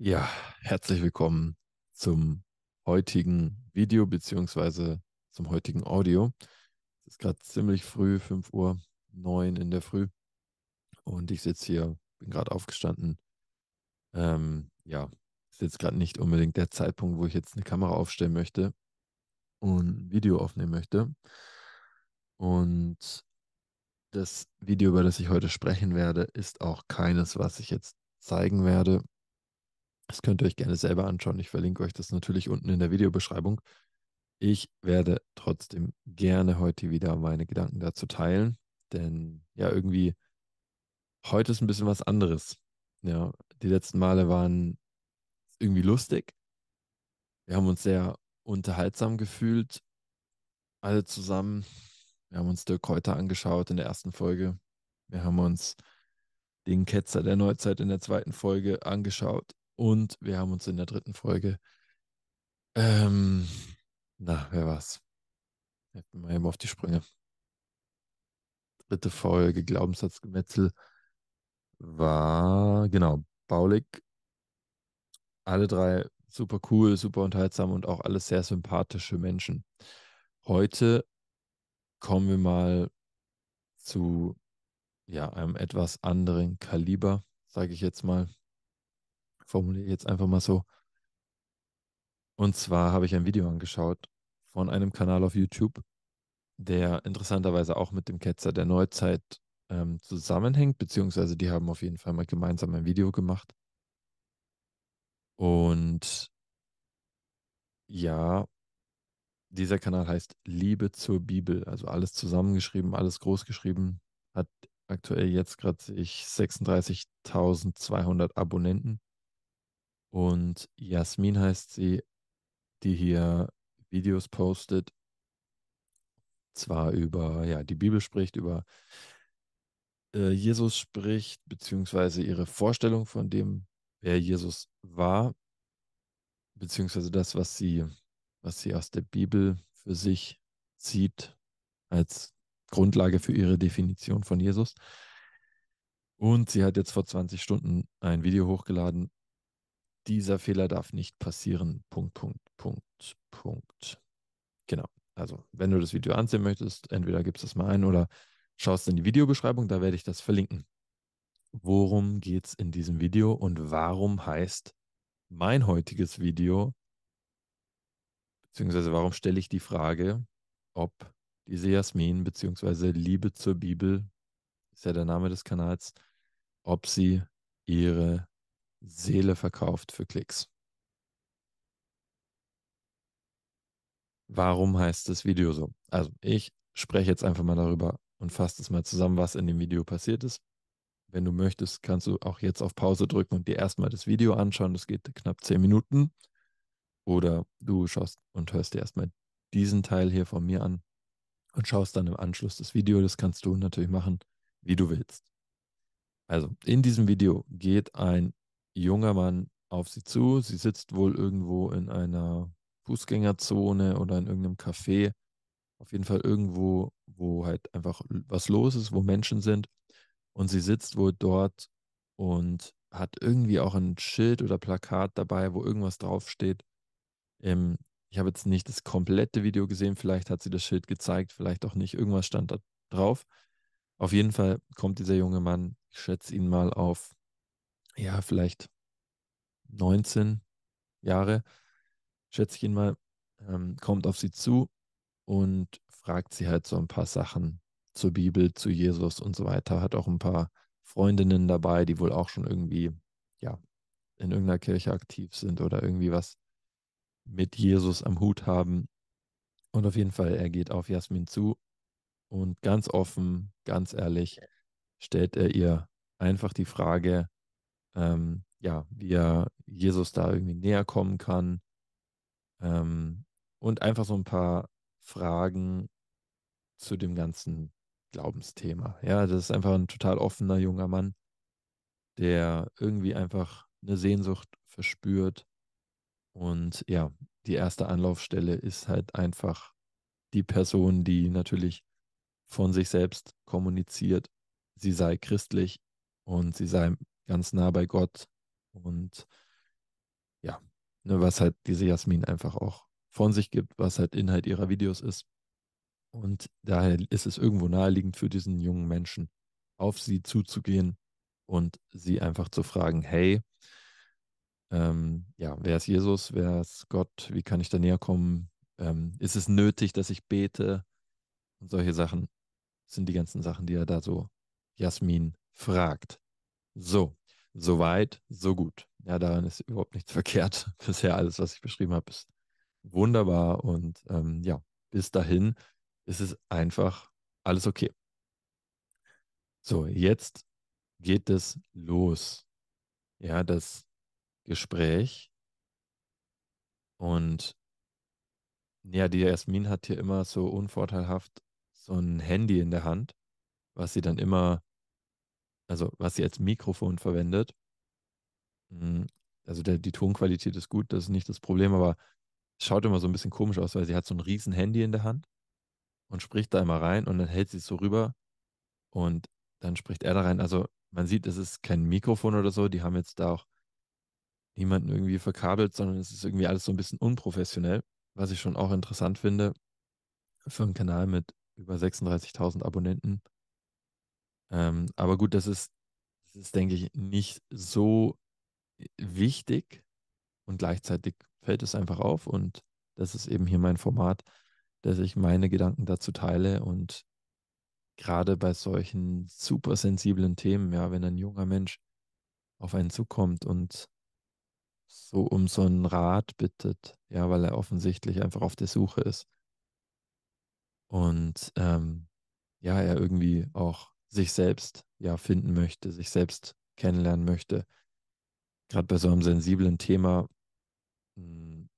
Ja, herzlich willkommen zum heutigen Video beziehungsweise zum heutigen Audio. Es ist gerade ziemlich früh, 5 Uhr, 9 in der Früh. Und ich sitze hier, bin gerade aufgestanden. Ähm, ja, ist jetzt gerade nicht unbedingt der Zeitpunkt, wo ich jetzt eine Kamera aufstellen möchte und ein Video aufnehmen möchte. Und das Video, über das ich heute sprechen werde, ist auch keines, was ich jetzt zeigen werde das könnt ihr euch gerne selber anschauen. Ich verlinke euch das natürlich unten in der Videobeschreibung. Ich werde trotzdem gerne heute wieder meine Gedanken dazu teilen, denn ja, irgendwie heute ist ein bisschen was anderes. Ja, die letzten Male waren irgendwie lustig. Wir haben uns sehr unterhaltsam gefühlt, alle zusammen. Wir haben uns Dirk Reuter angeschaut in der ersten Folge. Wir haben uns den Ketzer der Neuzeit in der zweiten Folge angeschaut. Und wir haben uns in der dritten Folge, ähm, na, wer war's? Helfen wir eben auf die Sprünge. Dritte Folge Glaubenssatzgemetzel war, genau, Baulig. Alle drei super cool, super unterhaltsam und auch alles sehr sympathische Menschen. Heute kommen wir mal zu ja, einem etwas anderen Kaliber, sage ich jetzt mal formuliere jetzt einfach mal so. Und zwar habe ich ein Video angeschaut von einem Kanal auf YouTube, der interessanterweise auch mit dem Ketzer der Neuzeit ähm, zusammenhängt, beziehungsweise die haben auf jeden Fall mal gemeinsam ein Video gemacht. Und ja, dieser Kanal heißt Liebe zur Bibel, also alles zusammengeschrieben, alles großgeschrieben, hat aktuell jetzt gerade ich 36.200 Abonnenten. Und Jasmin heißt sie, die hier Videos postet. Zwar über, ja, die Bibel spricht, über äh, Jesus spricht, beziehungsweise ihre Vorstellung von dem, wer Jesus war, beziehungsweise das, was sie, was sie aus der Bibel für sich zieht als Grundlage für ihre Definition von Jesus. Und sie hat jetzt vor 20 Stunden ein Video hochgeladen, dieser Fehler darf nicht passieren. Punkt, Punkt, Punkt, Punkt. Genau. Also, wenn du das Video ansehen möchtest, entweder gibst es mal ein oder schaust in die Videobeschreibung, da werde ich das verlinken. Worum geht es in diesem Video und warum heißt mein heutiges Video, beziehungsweise warum stelle ich die Frage, ob diese Jasmin, beziehungsweise Liebe zur Bibel, ist ja der Name des Kanals, ob sie ihre Seele verkauft für Klicks. Warum heißt das Video so? Also ich spreche jetzt einfach mal darüber und fasse das mal zusammen, was in dem Video passiert ist. Wenn du möchtest, kannst du auch jetzt auf Pause drücken und dir erstmal das Video anschauen. Das geht knapp zehn Minuten. Oder du schaust und hörst dir erstmal diesen Teil hier von mir an und schaust dann im Anschluss das Video. Das kannst du natürlich machen, wie du willst. Also in diesem Video geht ein junger Mann auf sie zu. Sie sitzt wohl irgendwo in einer Fußgängerzone oder in irgendeinem Café. Auf jeden Fall irgendwo, wo halt einfach was los ist, wo Menschen sind. Und sie sitzt wohl dort und hat irgendwie auch ein Schild oder Plakat dabei, wo irgendwas draufsteht. Ähm, ich habe jetzt nicht das komplette Video gesehen, vielleicht hat sie das Schild gezeigt, vielleicht auch nicht. Irgendwas stand da drauf. Auf jeden Fall kommt dieser junge Mann, ich schätze ihn mal auf ja, vielleicht 19 Jahre, schätze ich ihn mal, ähm, kommt auf sie zu und fragt sie halt so ein paar Sachen zur Bibel, zu Jesus und so weiter. Hat auch ein paar Freundinnen dabei, die wohl auch schon irgendwie, ja, in irgendeiner Kirche aktiv sind oder irgendwie was mit Jesus am Hut haben. Und auf jeden Fall, er geht auf Jasmin zu und ganz offen, ganz ehrlich, stellt er ihr einfach die Frage, ähm, ja, wie er Jesus da irgendwie näher kommen kann. Ähm, und einfach so ein paar Fragen zu dem ganzen Glaubensthema. Ja, das ist einfach ein total offener junger Mann, der irgendwie einfach eine Sehnsucht verspürt. Und ja, die erste Anlaufstelle ist halt einfach die Person, die natürlich von sich selbst kommuniziert, sie sei christlich und sie sei ganz nah bei Gott. Und ja, ne, was halt diese Jasmin einfach auch von sich gibt, was halt Inhalt ihrer Videos ist. Und daher ist es irgendwo naheliegend für diesen jungen Menschen, auf sie zuzugehen und sie einfach zu fragen, hey, ähm, ja, wer ist Jesus, wer ist Gott, wie kann ich da näher kommen, ähm, ist es nötig, dass ich bete und solche Sachen sind die ganzen Sachen, die er da so Jasmin fragt. So, soweit, so gut. Ja, daran ist überhaupt nichts verkehrt. Bisher alles, was ich beschrieben habe, ist wunderbar. Und ähm, ja, bis dahin ist es einfach alles okay. So, jetzt geht es los. Ja, das Gespräch. Und ja, die Jasmin hat hier immer so unvorteilhaft so ein Handy in der Hand, was sie dann immer also was sie als Mikrofon verwendet. Hm, also der, die Tonqualität ist gut, das ist nicht das Problem, aber es schaut immer so ein bisschen komisch aus, weil sie hat so ein riesen Handy in der Hand und spricht da immer rein und dann hält sie es so rüber und dann spricht er da rein. Also man sieht, es ist kein Mikrofon oder so, die haben jetzt da auch niemanden irgendwie verkabelt, sondern es ist irgendwie alles so ein bisschen unprofessionell, was ich schon auch interessant finde für einen Kanal mit über 36.000 Abonnenten. Ähm, aber gut, das ist, das ist, denke ich, nicht so wichtig und gleichzeitig fällt es einfach auf und das ist eben hier mein Format, dass ich meine Gedanken dazu teile und gerade bei solchen super sensiblen Themen, ja, wenn ein junger Mensch auf einen zukommt und so um so einen Rat bittet, ja, weil er offensichtlich einfach auf der Suche ist und ähm, ja, er irgendwie auch sich selbst ja finden möchte, sich selbst kennenlernen möchte. Gerade bei so einem sensiblen Thema, hm,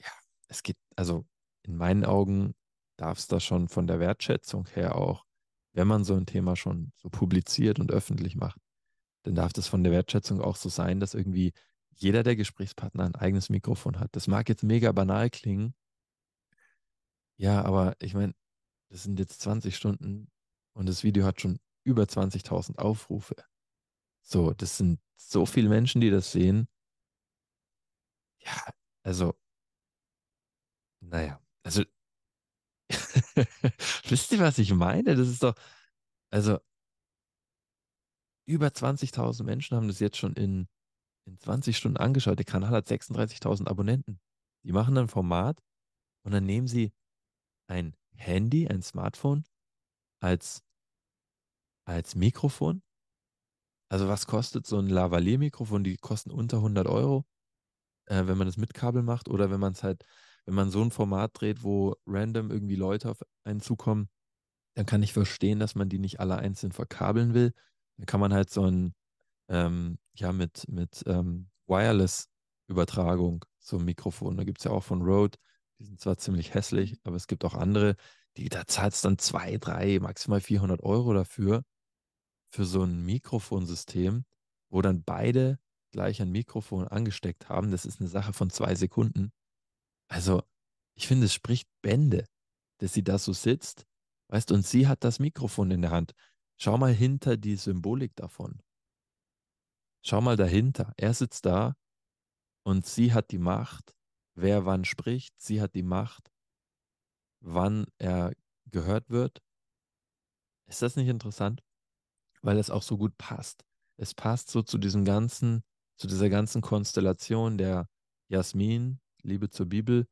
ja, es geht, also in meinen Augen darf es da schon von der Wertschätzung her auch, wenn man so ein Thema schon so publiziert und öffentlich macht, dann darf das von der Wertschätzung auch so sein, dass irgendwie jeder der Gesprächspartner ein eigenes Mikrofon hat. Das mag jetzt mega banal klingen. Ja, aber ich meine, das sind jetzt 20 Stunden und das Video hat schon über 20.000 Aufrufe. So, das sind so viele Menschen, die das sehen. Ja, also, naja, also, wisst ihr, was ich meine? Das ist doch, also, über 20.000 Menschen haben das jetzt schon in, in 20 Stunden angeschaut. Der Kanal hat 36.000 Abonnenten. Die machen dann ein Format und dann nehmen sie ein Handy, ein Smartphone als, als Mikrofon? Also was kostet so ein Lavalier-Mikrofon? Die kosten unter 100 Euro, äh, wenn man das mit Kabel macht oder wenn man es halt, wenn man so ein Format dreht, wo random irgendwie Leute auf einen zukommen, dann kann ich verstehen, dass man die nicht alle einzeln verkabeln will. Dann kann man halt so ein, ähm, ja, mit, mit ähm, Wireless-Übertragung so ein Mikrofon, da gibt es ja auch von Rode, die sind zwar ziemlich hässlich, aber es gibt auch andere, die, da zahlst dann zwei, drei, maximal 400 Euro dafür, für so ein Mikrofonsystem, wo dann beide gleich ein Mikrofon angesteckt haben. Das ist eine Sache von zwei Sekunden. Also, ich finde, es spricht Bände, dass sie da so sitzt, weißt und sie hat das Mikrofon in der Hand. Schau mal hinter die Symbolik davon. Schau mal dahinter. Er sitzt da und sie hat die Macht wer wann spricht. Sie hat die Macht, wann er gehört wird. Ist das nicht interessant? Weil es auch so gut passt. Es passt so zu diesem ganzen, zu dieser ganzen Konstellation der Jasmin, Liebe zur Bibel.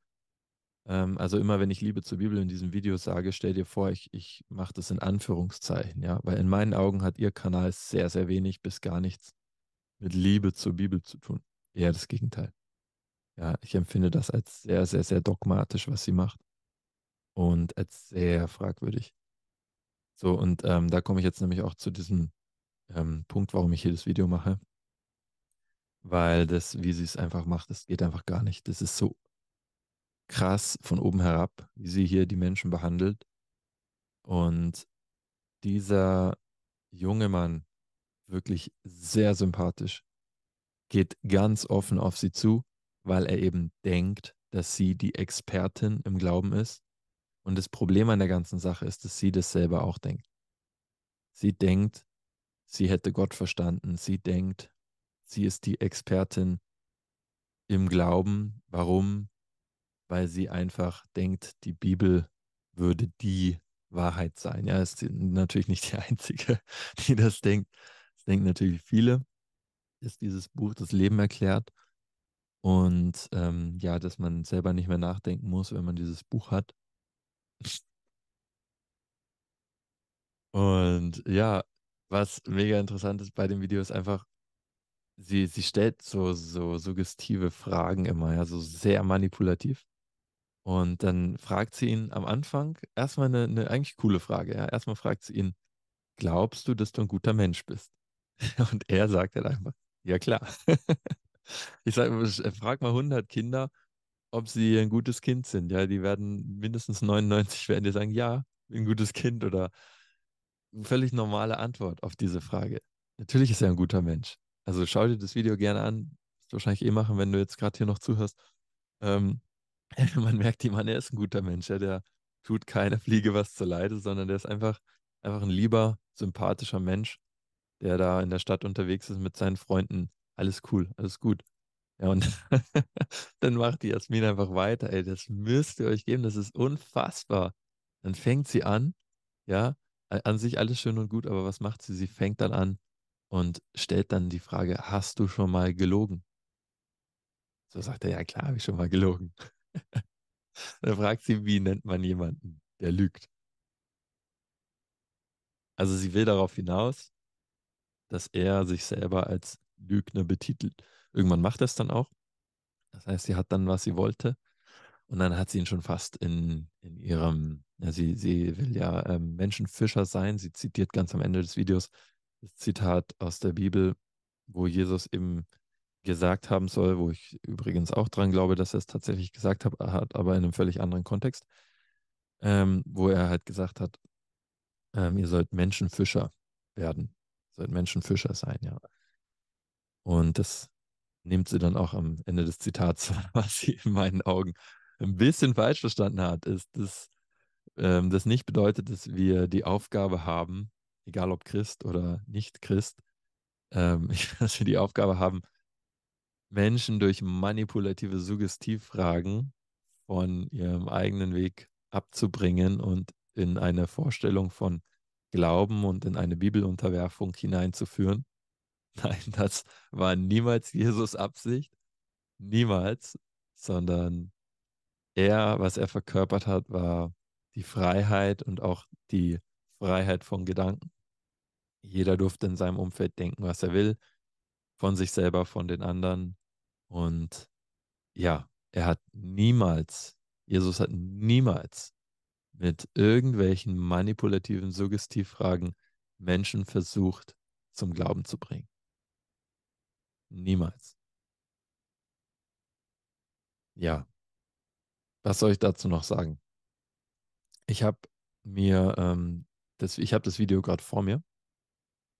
Ähm, also immer wenn ich Liebe zur Bibel in diesem Video sage, stell dir vor, ich, ich mache das in Anführungszeichen, ja, weil in meinen Augen hat ihr Kanal sehr, sehr wenig bis gar nichts mit Liebe zur Bibel zu tun. Eher das Gegenteil. Ja, ich empfinde das als sehr, sehr, sehr dogmatisch, was sie macht. Und als sehr fragwürdig. So, und ähm, da komme ich jetzt nämlich auch zu diesem ähm, Punkt, warum ich hier das Video mache. Weil das, wie sie es einfach macht, das geht einfach gar nicht. Das ist so krass von oben herab, wie sie hier die Menschen behandelt. Und dieser junge Mann, wirklich sehr sympathisch, geht ganz offen auf sie zu weil er eben denkt, dass sie die Expertin im Glauben ist. Und das Problem an der ganzen Sache ist, dass sie das selber auch denkt. Sie denkt, sie hätte Gott verstanden. Sie denkt, sie ist die Expertin im Glauben. Warum? Weil sie einfach denkt, die Bibel würde die Wahrheit sein. Ja, ist natürlich nicht die einzige, die das denkt. Das denken natürlich viele. Ist dieses Buch das Leben erklärt? Und ähm, ja, dass man selber nicht mehr nachdenken muss, wenn man dieses Buch hat. Und ja, was mega interessant ist bei dem Video ist einfach, sie, sie stellt so, so suggestive Fragen immer, ja, so sehr manipulativ. Und dann fragt sie ihn am Anfang erstmal eine, eine eigentlich coole Frage. Ja. Erstmal fragt sie ihn, glaubst du, dass du ein guter Mensch bist? Und er sagt halt einfach, ja klar. Ich sage, äh, äh, frag mal 100 Kinder, ob sie ein gutes Kind sind. Ja, die werden mindestens 99 werden dir sagen, ja, ein gutes Kind oder eine völlig normale Antwort auf diese Frage. Natürlich ist er ein guter Mensch. Also schau dir das Video gerne an. Das wahrscheinlich eh machen, wenn du jetzt gerade hier noch zuhörst. Ähm, man merkt ihm er ist ein guter Mensch. Ja, der tut keiner Fliege was zu zuleide, sondern der ist einfach, einfach ein lieber, sympathischer Mensch, der da in der Stadt unterwegs ist mit seinen Freunden alles cool, alles gut. Ja, und dann macht die Jasmin einfach weiter. Ey, das müsst ihr euch geben, das ist unfassbar. Dann fängt sie an, ja, an sich alles schön und gut, aber was macht sie? Sie fängt dann an und stellt dann die Frage: Hast du schon mal gelogen? So sagt er: Ja, klar, habe ich schon mal gelogen. dann fragt sie: Wie nennt man jemanden, der lügt? Also, sie will darauf hinaus, dass er sich selber als Lügner betitelt. Irgendwann macht er es dann auch. Das heißt, sie hat dann, was sie wollte. Und dann hat sie ihn schon fast in, in ihrem, ja, sie, sie will ja ähm, Menschenfischer sein. Sie zitiert ganz am Ende des Videos das Zitat aus der Bibel, wo Jesus eben gesagt haben soll, wo ich übrigens auch dran glaube, dass er es tatsächlich gesagt hat, aber in einem völlig anderen Kontext, ähm, wo er halt gesagt hat, ähm, ihr sollt Menschenfischer werden, ihr sollt Menschenfischer sein, ja. Und das nimmt sie dann auch am Ende des Zitats, was sie in meinen Augen ein bisschen falsch verstanden hat, ist, dass ähm, das nicht bedeutet, dass wir die Aufgabe haben, egal ob Christ oder nicht Christ, ähm, dass wir die Aufgabe haben, Menschen durch manipulative Suggestivfragen von ihrem eigenen Weg abzubringen und in eine Vorstellung von Glauben und in eine Bibelunterwerfung hineinzuführen, Nein, das war niemals Jesus Absicht. Niemals. Sondern er, was er verkörpert hat, war die Freiheit und auch die Freiheit von Gedanken. Jeder durfte in seinem Umfeld denken, was er will, von sich selber, von den anderen. Und ja, er hat niemals, Jesus hat niemals mit irgendwelchen manipulativen Suggestivfragen Menschen versucht, zum Glauben zu bringen. Niemals. Ja. Was soll ich dazu noch sagen? Ich habe mir ähm, das, ich habe das Video gerade vor mir.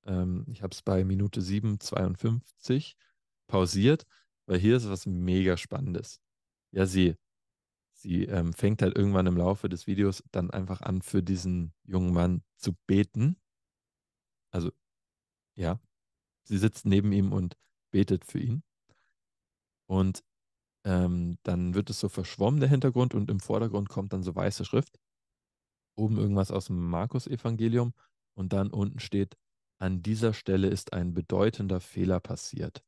Ähm, ich habe es bei Minute 7,52 pausiert, weil hier ist was mega Spannendes. Ja, sie, sie ähm, fängt halt irgendwann im Laufe des Videos dann einfach an, für diesen jungen Mann zu beten. Also, ja, sie sitzt neben ihm und betet für ihn. Und ähm, dann wird es so verschwommen, der Hintergrund, und im Vordergrund kommt dann so weiße Schrift. Oben irgendwas aus dem Markus-Evangelium und dann unten steht, an dieser Stelle ist ein bedeutender Fehler passiert.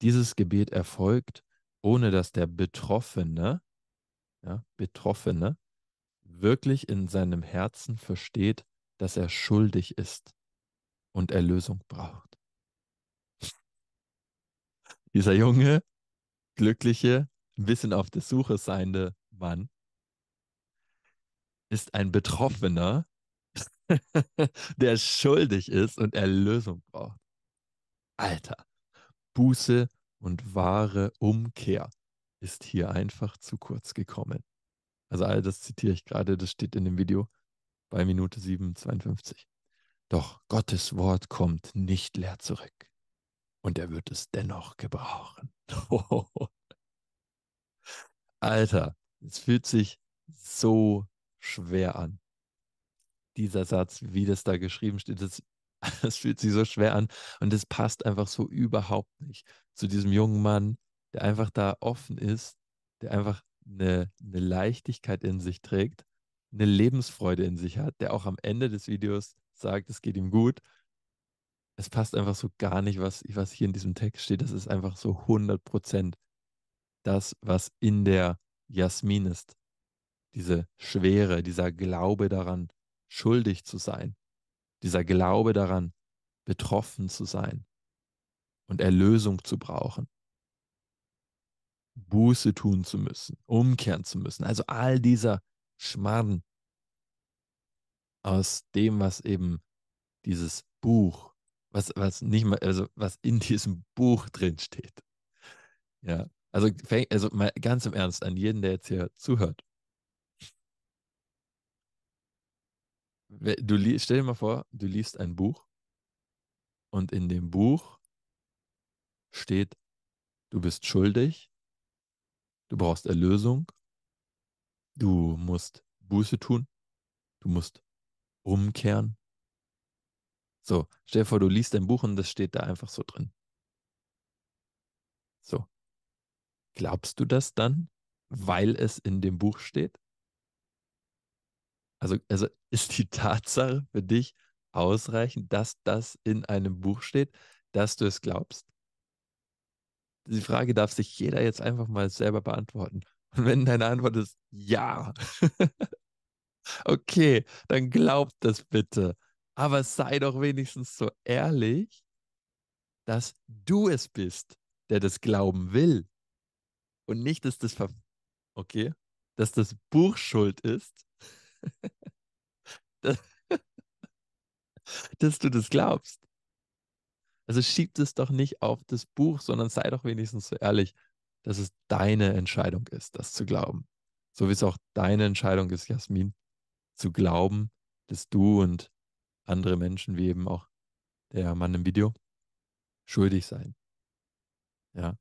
Dieses Gebet erfolgt, ohne dass der Betroffene, ja, Betroffene, wirklich in seinem Herzen versteht, dass er schuldig ist und Erlösung braucht. Dieser junge, glückliche, ein bisschen auf der Suche seiende Mann ist ein Betroffener, der schuldig ist und Erlösung braucht. Alter, Buße und wahre Umkehr ist hier einfach zu kurz gekommen. Also all das zitiere ich gerade, das steht in dem Video bei Minute 752. Doch Gottes Wort kommt nicht leer zurück und er wird es dennoch gebrauchen. Alter, es fühlt sich so schwer an. Dieser Satz, wie das da geschrieben steht, das, das fühlt sich so schwer an und es passt einfach so überhaupt nicht zu diesem jungen Mann, der einfach da offen ist, der einfach eine, eine Leichtigkeit in sich trägt, eine Lebensfreude in sich hat, der auch am Ende des Videos sagt, es geht ihm gut es passt einfach so gar nicht, was, was hier in diesem Text steht. Das ist einfach so 100% das, was in der Jasmin ist. Diese Schwere, dieser Glaube daran, schuldig zu sein. Dieser Glaube daran, betroffen zu sein und Erlösung zu brauchen. Buße tun zu müssen, umkehren zu müssen. Also all dieser Schmarrn aus dem, was eben dieses Buch was, was nicht mal, also was in diesem Buch drin steht. Ja, also, also mal ganz im Ernst an jeden, der jetzt hier zuhört. Du, stell dir mal vor, du liest ein Buch und in dem Buch steht, du bist schuldig, du brauchst Erlösung, du musst Buße tun, du musst umkehren, so, stell dir vor, du liest ein Buch und das steht da einfach so drin. So. Glaubst du das dann, weil es in dem Buch steht? Also, also ist die Tatsache für dich ausreichend, dass das in einem Buch steht, dass du es glaubst? Die Frage darf sich jeder jetzt einfach mal selber beantworten. Und wenn deine Antwort ist ja, okay, dann glaubt das bitte. Aber sei doch wenigstens so ehrlich, dass du es bist, der das glauben will. Und nicht, dass das, Ver okay, dass das Buch schuld ist, dass, dass du das glaubst. Also schieb es doch nicht auf das Buch, sondern sei doch wenigstens so ehrlich, dass es deine Entscheidung ist, das zu glauben. So wie es auch deine Entscheidung ist, Jasmin, zu glauben, dass du und andere Menschen, wie eben auch der Mann im Video, schuldig sein. Ja.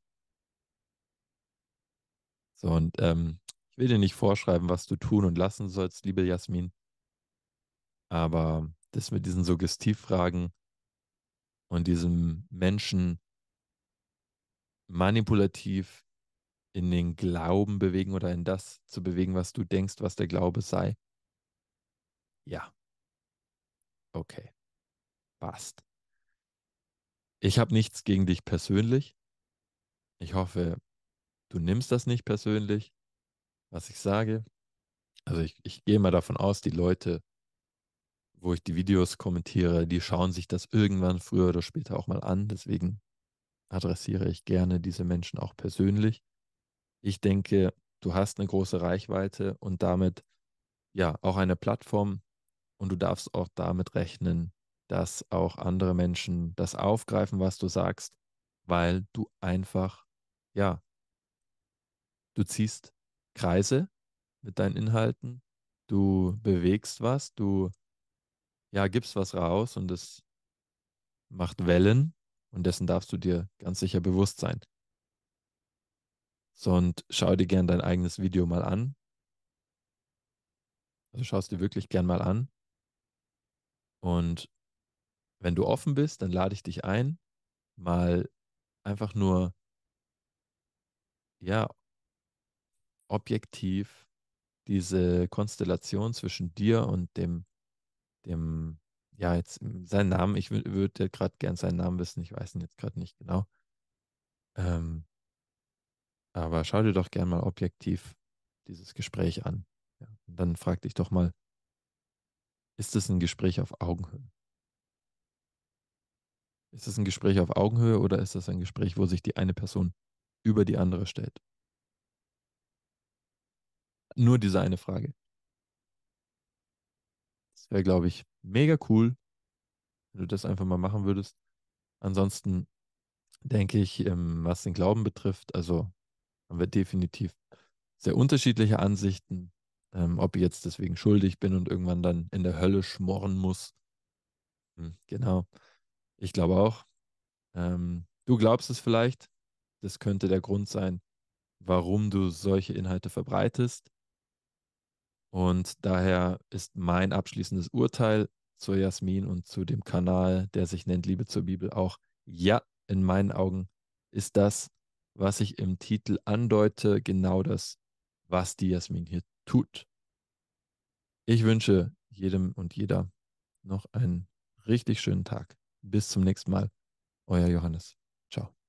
So, und ähm, ich will dir nicht vorschreiben, was du tun und lassen sollst, liebe Jasmin. Aber das mit diesen Suggestivfragen und diesem Menschen manipulativ in den Glauben bewegen oder in das zu bewegen, was du denkst, was der Glaube sei. Ja, okay, passt. Ich habe nichts gegen dich persönlich. Ich hoffe, du nimmst das nicht persönlich, was ich sage. Also ich, ich gehe mal davon aus, die Leute, wo ich die Videos kommentiere, die schauen sich das irgendwann früher oder später auch mal an. Deswegen adressiere ich gerne diese Menschen auch persönlich. Ich denke, du hast eine große Reichweite und damit ja auch eine Plattform, und du darfst auch damit rechnen, dass auch andere Menschen das aufgreifen, was du sagst, weil du einfach, ja, du ziehst Kreise mit deinen Inhalten, du bewegst was, du, ja, gibst was raus und es macht Wellen und dessen darfst du dir ganz sicher bewusst sein. So, und schau dir gern dein eigenes Video mal an. Also schaust dir wirklich gern mal an und wenn du offen bist, dann lade ich dich ein, mal einfach nur, ja, objektiv diese Konstellation zwischen dir und dem, dem, ja, jetzt seinen Namen, ich würde gerade gern seinen Namen wissen, ich weiß ihn jetzt gerade nicht genau. Ähm, aber schau dir doch gern mal objektiv dieses Gespräch an. Ja, und dann frag dich doch mal, ist das ein Gespräch auf Augenhöhe? Ist das ein Gespräch auf Augenhöhe oder ist das ein Gespräch, wo sich die eine Person über die andere stellt? Nur diese eine Frage. Das wäre, glaube ich, mega cool, wenn du das einfach mal machen würdest. Ansonsten denke ich, ähm, was den Glauben betrifft, also haben wir definitiv sehr unterschiedliche Ansichten, ähm, ob ich jetzt deswegen schuldig bin und irgendwann dann in der Hölle schmoren muss. Hm, genau. Ich glaube auch. Ähm, du glaubst es vielleicht. Das könnte der Grund sein, warum du solche Inhalte verbreitest. Und daher ist mein abschließendes Urteil zur Jasmin und zu dem Kanal, der sich nennt Liebe zur Bibel, auch ja, in meinen Augen ist das, was ich im Titel andeute, genau das, was die Jasmin hier tut. Ich wünsche jedem und jeder noch einen richtig schönen Tag. Bis zum nächsten Mal. Euer Johannes. Ciao.